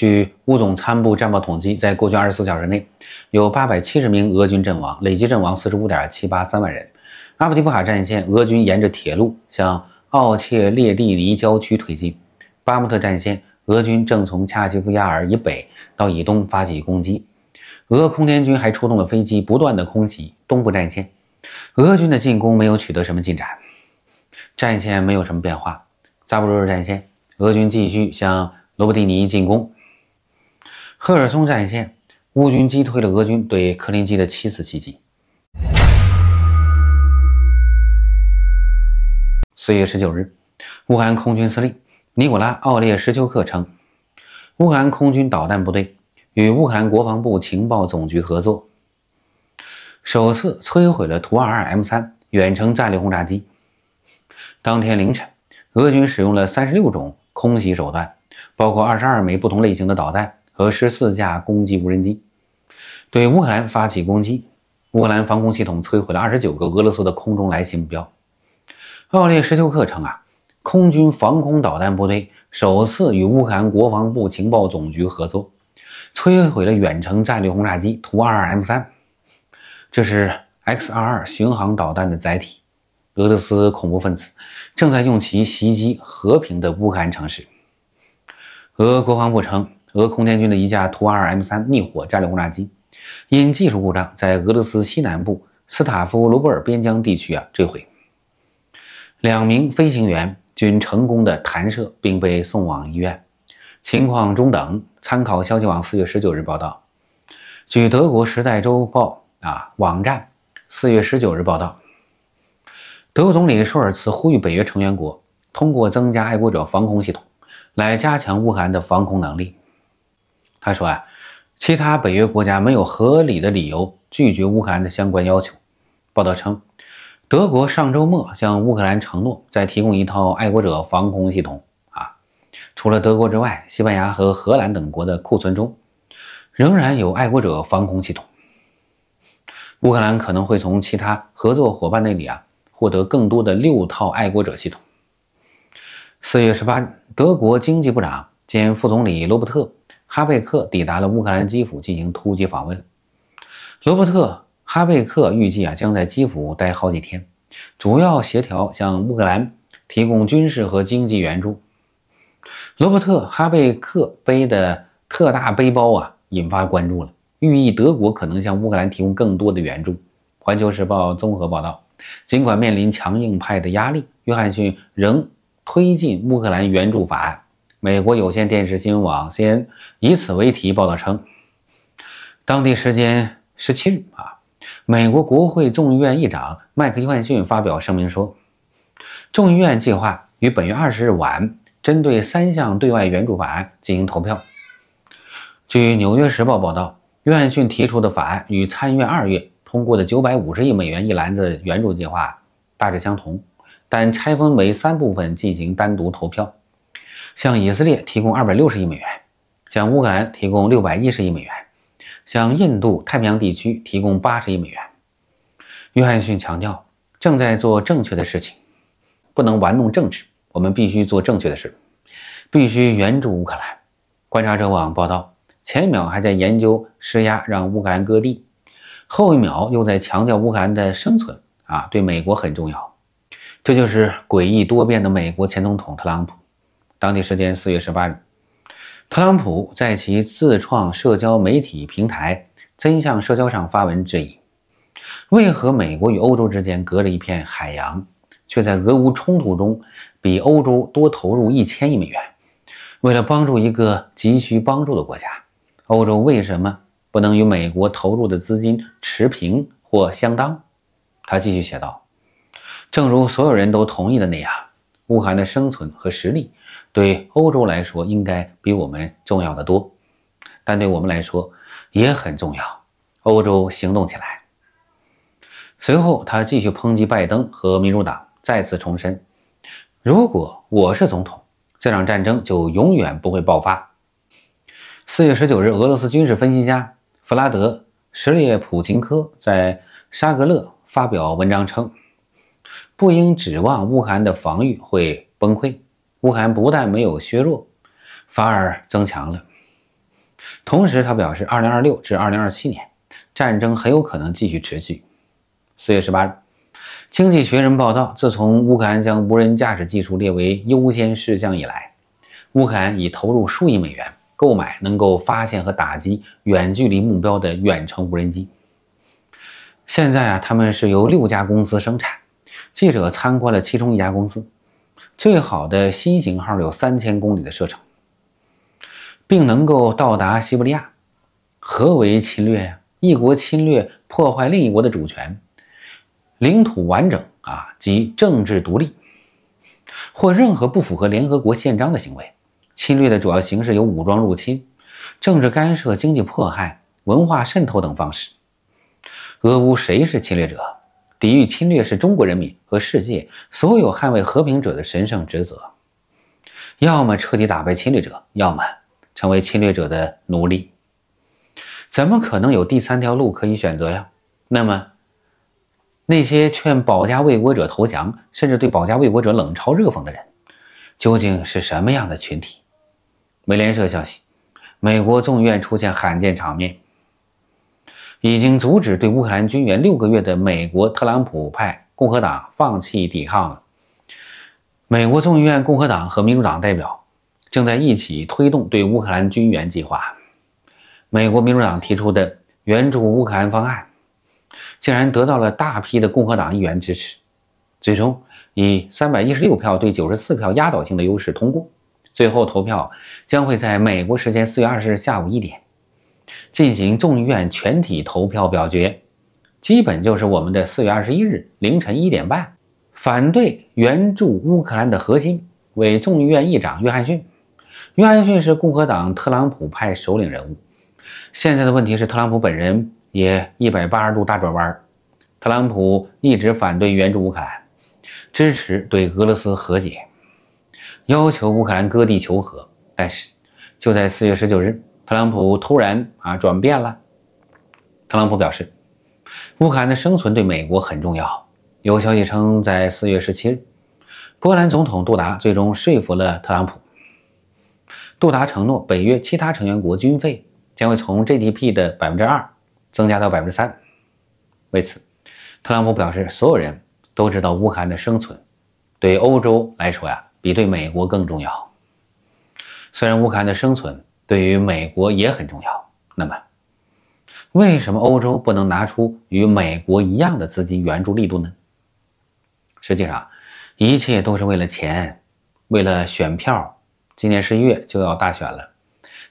据乌总参部战报统计，在过去24小时内，有870名俄军阵亡，累计阵亡45.783万人。阿夫提夫卡战线，俄军沿着铁路向奥切列蒂尼郊区推进；巴穆特战线，俄军正从恰西夫亚尔以北到以东发起攻击。俄空天军还出动了飞机，不断的空袭东部战线。俄军的进攻没有取得什么进展，战线没有什么变化。扎布罗热战线，俄军继续向罗伯蒂尼进攻。赫尔松战线，乌军击退了俄军对克林基的七次袭击。四月十九日，乌克兰空军司令尼古拉·奥列什丘克称，乌克兰空军导弹部队与乌克兰国防部情报总局合作，首次摧毁了图 -22M3 远程战略轰炸机。当天凌晨，俄军使用了三十六种空袭手段，包括二十二枚不同类型的导弹。和十四架攻击无人机对乌克兰发起攻击。乌克兰防空系统摧毁了二十九个俄罗斯的空中来袭目标。奥列什丘克称啊，空军防空导弹部队首次与乌克兰国防部情报总局合作，摧毁了远程战略轰炸机图 -22M3，这是 X-22 巡航导弹的载体。俄罗斯恐怖分子正在用其袭击和平的乌克兰城市。俄国防部称。俄空天军的一架图 -2M3 逆火加力轰炸机因技术故障，在俄罗斯西南部斯塔夫罗布尔边疆地区啊坠毁，两名飞行员均成功的弹射，并被送往医院，情况中等。参考消息网四月十九日报道，据德国《时代周报》啊网站四月十九日报道，德国总理舒尔茨呼吁北约成员国通过增加爱国者防空系统，来加强乌克兰的防空能力。他说啊，其他北约国家没有合理的理由拒绝乌克兰的相关要求。报道称，德国上周末向乌克兰承诺再提供一套爱国者防空系统啊。除了德国之外，西班牙和荷兰等国的库存中仍然有爱国者防空系统。乌克兰可能会从其他合作伙伴那里啊获得更多的六套爱国者系统。四月十八日，德国经济部长兼副总理罗伯特。哈贝克抵达了乌克兰基辅进行突击访问。罗伯特·哈贝克预计啊，将在基辅待好几天，主要协调向乌克兰提供军事和经济援助。罗伯特·哈贝克背的特大背包啊，引发关注了，寓意德国可能向乌克兰提供更多的援助。《环球时报》综合报道，尽管面临强硬派的压力，约翰逊仍推进乌克兰援助法案。美国有线电视新闻网 c n 以此为题报道称，当地时间十七日啊，美国国会众议院议长麦克·约翰逊发表声明说，众议院计划于本月二十日晚针对三项对外援助法案进行投票。据《纽约时报》报道，约翰逊提出的法案与参议院二月通过的九百五十亿美元一篮子援助计划大致相同，但拆分为三部分进行单独投票。向以色列提供二百六十亿美元，向乌克兰提供六百一十亿美元，向印度太平洋地区提供八十亿美元。约翰逊强调，正在做正确的事情，不能玩弄政治，我们必须做正确的事，必须援助乌克兰。观察者网报道，前一秒还在研究施压让乌克兰割地，后一秒又在强调乌克兰的生存啊，对美国很重要。这就是诡异多变的美国前总统特朗普。当地时间四月十八日，特朗普在其自创社交媒体平台“真相社交”上发文质疑：“为何美国与欧洲之间隔着一片海洋，却在俄乌冲突中比欧洲多投入一千亿美元？为了帮助一个急需帮助的国家，欧洲为什么不能与美国投入的资金持平或相当？”他继续写道：“正如所有人都同意的那样。”乌克兰的生存和实力，对欧洲来说应该比我们重要的多，但对我们来说也很重要。欧洲行动起来。随后，他继续抨击拜登和民主党，再次重申：如果我是总统，这场战争就永远不会爆发。四月十九日，俄罗斯军事分析家弗拉德什列普琴科在《沙格勒》发表文章称。不应指望乌克兰的防御会崩溃。乌克兰不但没有削弱，反而增强了。同时，他表示，2026至2027年战争很有可能继续持续。4月18日，《经济学人》报道，自从乌克兰将无人驾驶技术列为优先事项以来，乌克兰已投入数亿美元购买能够发现和打击远距离目标的远程无人机。现在啊，他们是由六家公司生产。记者参观了其中一家公司，最好的新型号有三千公里的射程，并能够到达西伯利亚。何为侵略呀？一国侵略破坏另一国的主权、领土完整啊及政治独立，或任何不符合联合国宪章的行为。侵略的主要形式有武装入侵、政治干涉、经济迫害、文化渗透等方式。俄乌谁是侵略者？抵御侵略是中国人民和世界所有捍卫和平者的神圣职责。要么彻底打败侵略者，要么成为侵略者的奴隶。怎么可能有第三条路可以选择呀？那么，那些劝保家卫国者投降，甚至对保家卫国者冷嘲热讽的人，究竟是什么样的群体？美联社消息：美国众院出现罕见场面。已经阻止对乌克兰军援六个月的美国特朗普派共和党放弃抵抗了。美国众议院共和党和民主党代表正在一起推动对乌克兰军援计划。美国民主党提出的援助乌克兰方案，竟然得到了大批的共和党议员支持，最终以三百一十六票对九十四票压倒性的优势通过。最后投票将会在美国时间四月二十日下午一点。进行众议院全体投票表决，基本就是我们的四月二十一日凌晨一点半。反对援助乌克兰的核心为众议院议长约翰逊，约翰逊是共和党特朗普派首领人物。现在的问题是，特朗普本人也一百八十度大转弯。特朗普一直反对援助乌克兰，支持对俄罗斯和解，要求乌克兰割地求和。但是就在四月十九日。特朗普突然啊转变了。特朗普表示，乌克兰的生存对美国很重要。有消息称，在四月十七日，波兰总统杜达最终说服了特朗普。杜达承诺，北约其他成员国军费将会从 GDP 的百分之二增加到百分之三。为此，特朗普表示，所有人都知道乌克兰的生存对欧洲来说呀，比对美国更重要。虽然乌克兰的生存，对于美国也很重要。那么，为什么欧洲不能拿出与美国一样的资金援助力度呢？实际上，一切都是为了钱，为了选票。今年十一月就要大选了。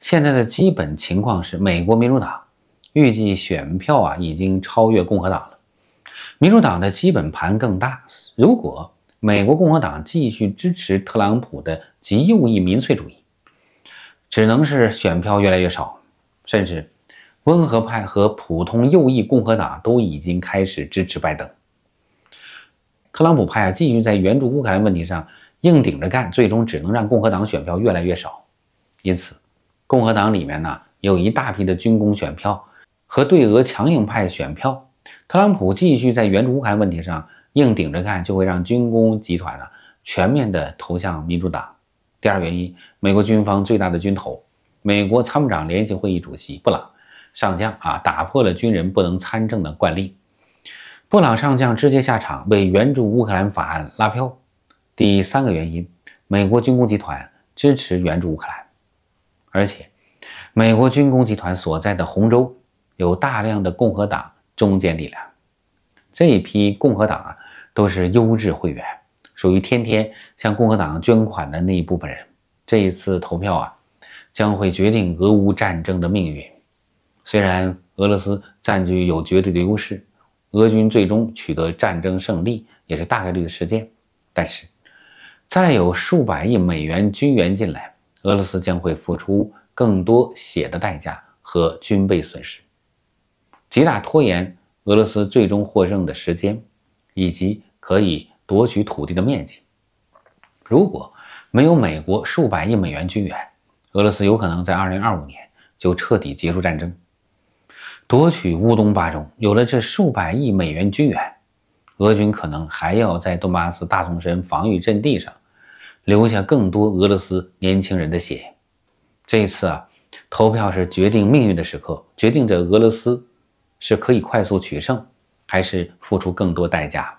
现在的基本情况是，美国民主党预计选票啊已经超越共和党了，民主党的基本盘更大。如果美国共和党继续支持特朗普的极右翼民粹主义，只能是选票越来越少，甚至温和派和普通右翼共和党都已经开始支持拜登。特朗普派啊，继续在援助乌克兰问题上硬顶着干，最终只能让共和党选票越来越少。因此，共和党里面呢，有一大批的军工选票和对俄强硬派选票。特朗普继续在援助乌克兰问题上硬顶着干，就会让军工集团啊全面的投向民主党。第二原因，美国军方最大的军头，美国参谋长联席会议主席布朗上将啊，打破了军人不能参政的惯例。布朗上将直接下场为援助乌克兰法案拉票。第三个原因，美国军工集团支持援助乌克兰，而且美国军工集团所在的洪州有大量的共和党中间力量，这一批共和党啊都是优质会员。属于天天向共和党捐款的那一部分人，这一次投票啊，将会决定俄乌战争的命运。虽然俄罗斯占据有绝对的优势，俄军最终取得战争胜利也是大概率的事件，但是再有数百亿美元军援进来，俄罗斯将会付出更多血的代价和军备损失，极大拖延俄罗斯最终获胜的时间，以及可以。夺取土地的面积，如果没有美国数百亿美元军援，俄罗斯有可能在2025年就彻底结束战争，夺取乌东巴中。有了这数百亿美元军援，俄军可能还要在顿巴斯大纵深防御阵地上留下更多俄罗斯年轻人的血。这一次啊，投票是决定命运的时刻，决定着俄罗斯是可以快速取胜，还是付出更多代价。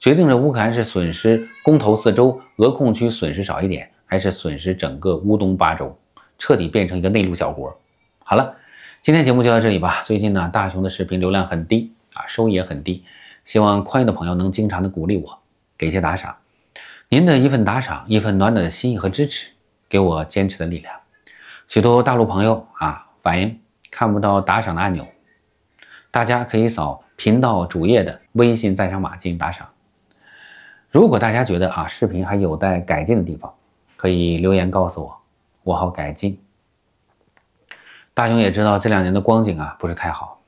决定着乌克兰是损失公投四州俄控区损失少一点，还是损失整个乌东八州，彻底变成一个内陆小国。好了，今天节目就到这里吧。最近呢，大雄的视频流量很低啊，收益也很低，希望宽裕的朋友能经常的鼓励我，给一些打赏。您的一份打赏，一份暖暖的心意和支持，给我坚持的力量。许多大陆朋友啊，反映看不到打赏的按钮，大家可以扫频道主页的微信赞赏码进行打赏。如果大家觉得啊视频还有待改进的地方，可以留言告诉我，我好改进。大雄也知道这两年的光景啊不是太好，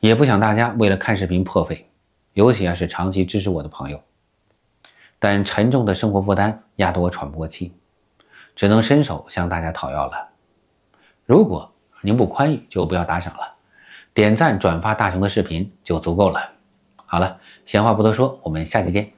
也不想大家为了看视频破费，尤其啊是长期支持我的朋友。但沉重的生活负担压得我喘不过气，只能伸手向大家讨要了。如果您不宽裕就不要打赏了，点赞转发大雄的视频就足够了。好了，闲话不多说，我们下期见。